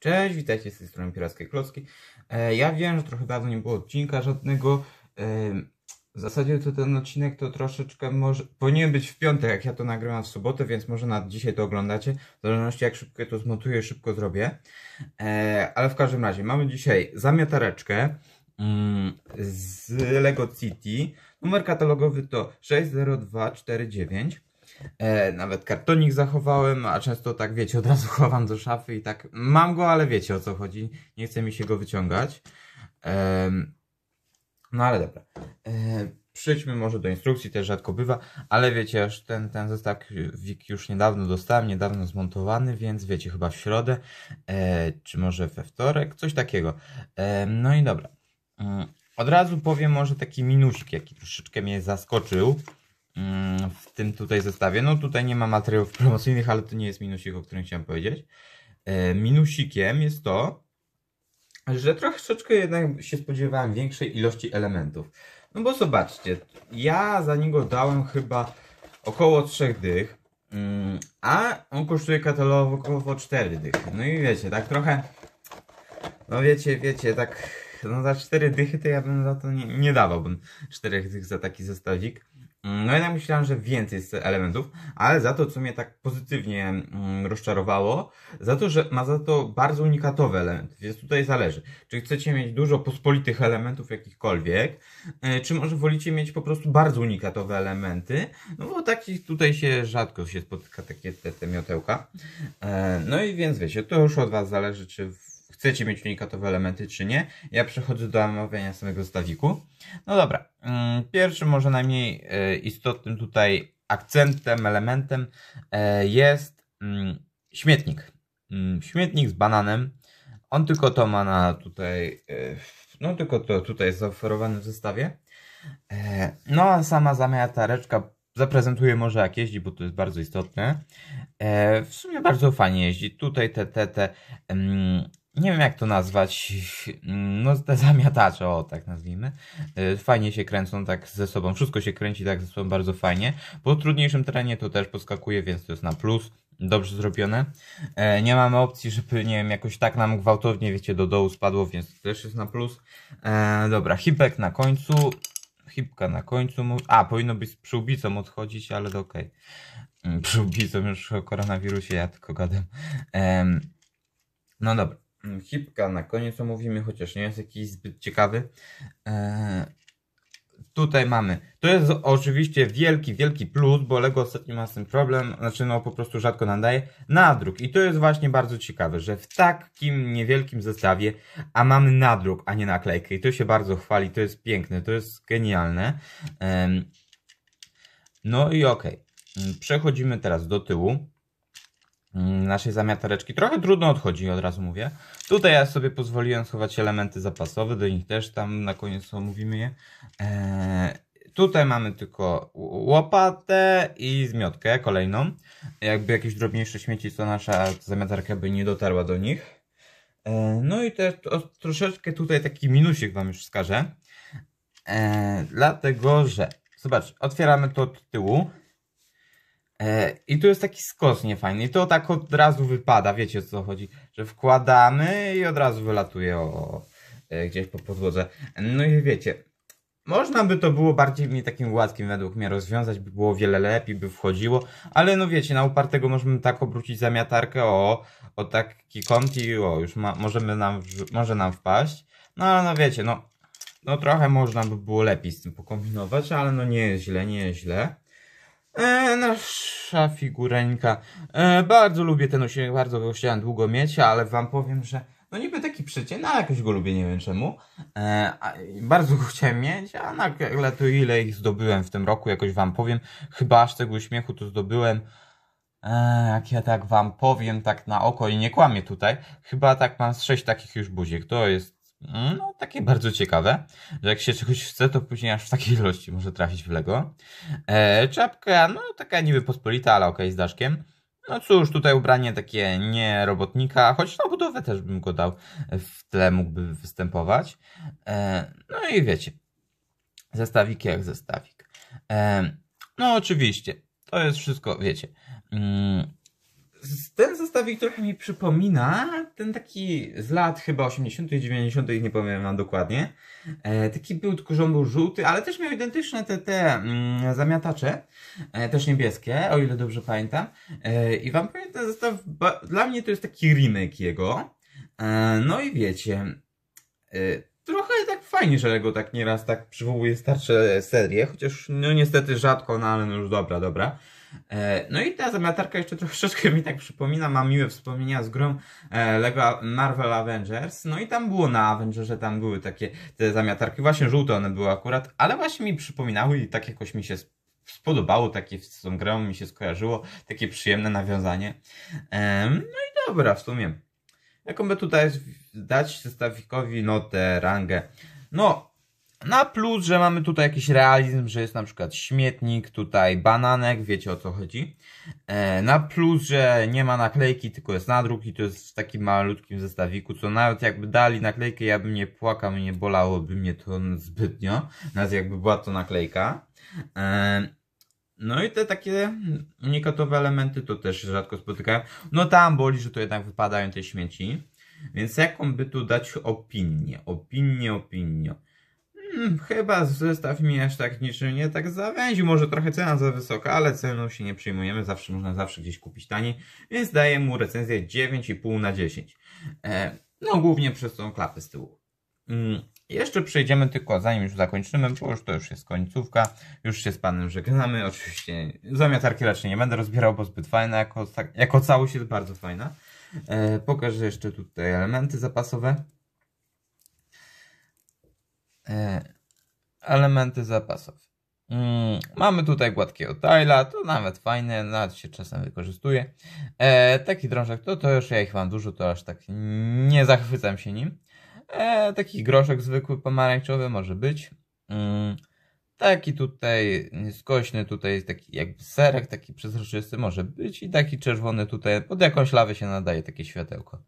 Cześć, witajcie z tej strony Pirackiej Klocki. E, ja wiem, że trochę dawno nie było odcinka żadnego. E, w zasadzie to ten odcinek to troszeczkę może... Powinien być w piątek, jak ja to nagrywam w sobotę, więc może na dzisiaj to oglądacie. W zależności jak szybko to zmontuję, szybko zrobię. E, ale w każdym razie, mamy dzisiaj zamiatareczkę mm, z Lego City. Numer katalogowy to 60249. E, nawet kartonik zachowałem, a często tak wiecie, od razu chowam do szafy i tak mam go, ale wiecie o co chodzi. Nie chce mi się go wyciągać. E, no ale dobra. E, przejdźmy może do instrukcji, też rzadko bywa, ale wiecie, aż ten, ten zestaw WIK już niedawno dostałem, niedawno zmontowany, więc wiecie, chyba w środę, e, czy może we wtorek, coś takiego. E, no i dobra. E, od razu powiem może taki minusik, jaki troszeczkę mnie zaskoczył. Mm, w tym tutaj zestawie. No tutaj nie ma materiałów promocyjnych, ale to nie jest minusik, o którym chciałem powiedzieć. E, minusikiem jest to, że troszeczkę jednak się spodziewałem większej ilości elementów. No bo zobaczcie, ja za niego dałem chyba około 3 dych, mm, a on kosztuje katalogowo 4 dych. No i wiecie, tak trochę, no wiecie, wiecie, tak no za 4 dychy to ja bym za to nie, nie dawałbym 4 dych za taki zestawik. Mm, no jednak myślałem, że więcej jest elementów, ale za to, co mnie tak pozytywnie mm, rozczarowało, za to, że ma za to bardzo unikatowy element, więc tutaj zależy, czy chcecie mieć dużo pospolitych elementów jakichkolwiek, e, czy może wolicie mieć po prostu bardzo unikatowe elementy, no bo takich tutaj się rzadko się spotyka, takie te, te miotełka. E, no i więc wiecie, to już od Was zależy, czy chcecie mieć unikatowe elementy, czy nie. Ja przechodzę do omawiania samego zestawiku. No dobra, mm, pierwszym może najmniej e, istotnym tutaj akcentem, elementem e, jest mm, śmietnik. Mm, śmietnik z bananem. On tylko to ma na tutaj, e, no tylko to tutaj jest zaoferowane w zestawie. No a sama tareczka zaprezentuję może jak jeździ, bo to jest bardzo istotne. W sumie bardzo fajnie jeździ. Tutaj te, te, te nie wiem jak to nazwać, no te zamiatacze, o tak nazwijmy, y, fajnie się kręcą tak ze sobą, wszystko się kręci tak ze sobą bardzo fajnie. Po trudniejszym terenie to też poskakuje, więc to jest na plus, dobrze zrobione. E, nie mamy opcji, żeby nie wiem, jakoś tak nam gwałtownie, wiecie, do dołu spadło, więc to też jest na plus. E, dobra, hipek na końcu, hipka na końcu, a powinno być z przyłbicą odchodzić, ale to okej. Okay. Mm, przyłbicą już o koronawirusie, ja tylko gadam. No dobra. Mm, hipka na koniec omówimy, chociaż nie jest jakiś zbyt ciekawy. Eee, tutaj mamy. To jest oczywiście wielki, wielki plus, bo Lego ostatnio ma z tym problem, znaczy no po prostu rzadko nadaje nadruk. I to jest właśnie bardzo ciekawe, że w takim niewielkim zestawie, a mamy nadruk, a nie naklejkę. I to się bardzo chwali, to jest piękne, to jest genialne. Eee, no i okej. Okay. Mm, przechodzimy teraz do tyłu. Mm, naszej zamiatareczki. Trochę trudno odchodzi, od razu mówię. Tutaj ja sobie pozwoliłem schować elementy zapasowe, do nich też tam na koniec omówimy je. Eee, tutaj mamy tylko łopatę i zmiotkę kolejną. Jakby jakieś drobniejsze śmieci, co nasza zamiatarka by nie dotarła do nich. Eee, no i też troszeczkę tutaj taki minusik Wam już wskażę. Eee, dlatego, że zobacz, otwieramy to od tyłu E, I tu jest taki skos niefajny. I to tak od razu wypada, wiecie o co chodzi. Że wkładamy i od razu wylatuje o, o, e, gdzieś po podłodze. No i wiecie, można by to było bardziej mi takim łatwym według mnie rozwiązać, by było wiele lepiej, by wchodziło, ale no wiecie, na upartego możemy tak obrócić zamiatarkę o, o taki kąt i o, już ma, możemy nam, może nam wpaść. No ale no wiecie, no, no trochę można by było lepiej z tym pokombinować, ale no nie jest źle, nie jest źle. Eee, nasz najlepsza figureńka. E, bardzo lubię ten uśmiech, bardzo go chciałem długo mieć, ale wam powiem, że no niby taki przeciętny, no, ale jakoś go lubię, nie wiem czemu. E, a, bardzo go chciałem mieć, a nagle to ile ich zdobyłem w tym roku, jakoś wam powiem. Chyba aż tego uśmiechu to zdobyłem. E, jak ja tak wam powiem, tak na oko i nie kłamię tutaj, chyba tak mam z sześć takich już buziek. To jest no, takie bardzo ciekawe, że jak się czegoś chce, to później aż w takiej ilości może trafić w Lego. E, czapka, no taka niby pospolita, ale okej, okay, z daszkiem. No cóż, tutaj ubranie takie nie robotnika, choć na budowę też bym go dał, w tle mógłby występować. E, no i wiecie, zestawik jak zestawik. E, no oczywiście, to jest wszystko, wiecie. Mm, ten zestawik trochę mi przypomina ten taki z lat chyba 80., 90., nie pamiętam dokładnie. E, taki był, tylko że on był żółty, ale też miał identyczne te, te mm, zamiatacze, e, też niebieskie, o ile dobrze pamiętam. E, I wam powiem, ten zestaw, dla mnie to jest taki remake jego. E, no i wiecie, e, trochę tak fajnie, że go tak nieraz tak przywołuje starsze serie, chociaż no niestety rzadko, no ale no już dobra, dobra. E, no i ta zamiatarka jeszcze troszeczkę mi tak przypomina, mam miłe wspomnienia z grą e, LEGO Marvel Avengers. No i tam było na Avengerze, tam były takie te zamiatarki, właśnie żółte one były akurat, ale właśnie mi przypominały i tak jakoś mi się spodobało, takie z tą grą mi się skojarzyło, takie przyjemne nawiązanie. E, no i dobra, w sumie. Jaką by tutaj dać zestawikowi notę, rangę? No, na plus, że mamy tutaj jakiś realizm, że jest na przykład śmietnik, tutaj bananek, wiecie o co chodzi. E, na plus, że nie ma naklejki, tylko jest nadruk i to jest w takim malutkim zestawiku, co nawet jakby dali naklejkę, ja bym nie płakał, nie bolałoby mnie to zbytnio, nawet jakby była to naklejka. E, no i te takie unikatowe elementy to też rzadko spotykają. No tam boli, że to jednak wypadają te śmieci. Więc jaką by tu dać opinię? Opinię, opinię. Hmm, chyba zestaw mi aż tak niczym nie tak zawęzi. Może trochę cena za wysoka, ale ceną się nie przyjmujemy. Zawsze można zawsze gdzieś kupić taniej. Więc daję mu recenzję 9,5 na 10. E, no głównie przez tą klapę z tyłu. Mm, jeszcze przejdziemy tylko, zanim już zakończymy, bo już to już jest końcówka, już się z Panem żegnamy, oczywiście zamiatarki raczej nie będę rozbierał, bo zbyt fajna, jako, jako całość jest bardzo fajna. E, pokażę jeszcze tutaj elementy zapasowe. E, elementy zapasowe. Mm, mamy tutaj gładkiego tajla, to nawet fajne, nawet się czasem wykorzystuje. E, taki drążek, to, to już ja ich mam dużo, to aż tak nie zachwycam się nim. E, taki groszek zwykły pomarańczowy może być. Mm, taki tutaj skośny, tutaj taki jakby serek, taki przezroczysty może być i taki czerwony tutaj, pod jakąś lawę się nadaje takie światełko.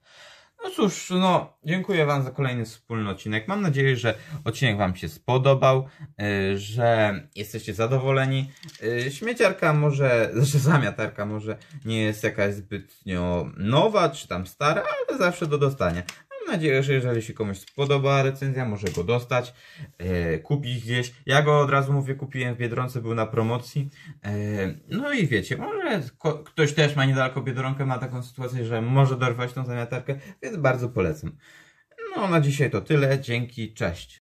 No cóż, no, dziękuję Wam za kolejny wspólny odcinek. Mam nadzieję, że odcinek Wam się spodobał, yy, że jesteście zadowoleni. Yy, śmieciarka może, że znaczy zamiatarka może nie jest jakaś zbytnio nowa czy tam stara, ale zawsze do dostania. Mam nadzieję, że jeżeli się komuś spodoba recenzja, może go dostać, e, kupić gdzieś. Ja go od razu mówię, kupiłem w Biedronce, był na promocji. E, no i wiecie, może ktoś też ma niedaleko Biedronkę, ma taką sytuację, że może dorwać tą zamiatarkę, więc bardzo polecam. No na dzisiaj to tyle, dzięki, cześć.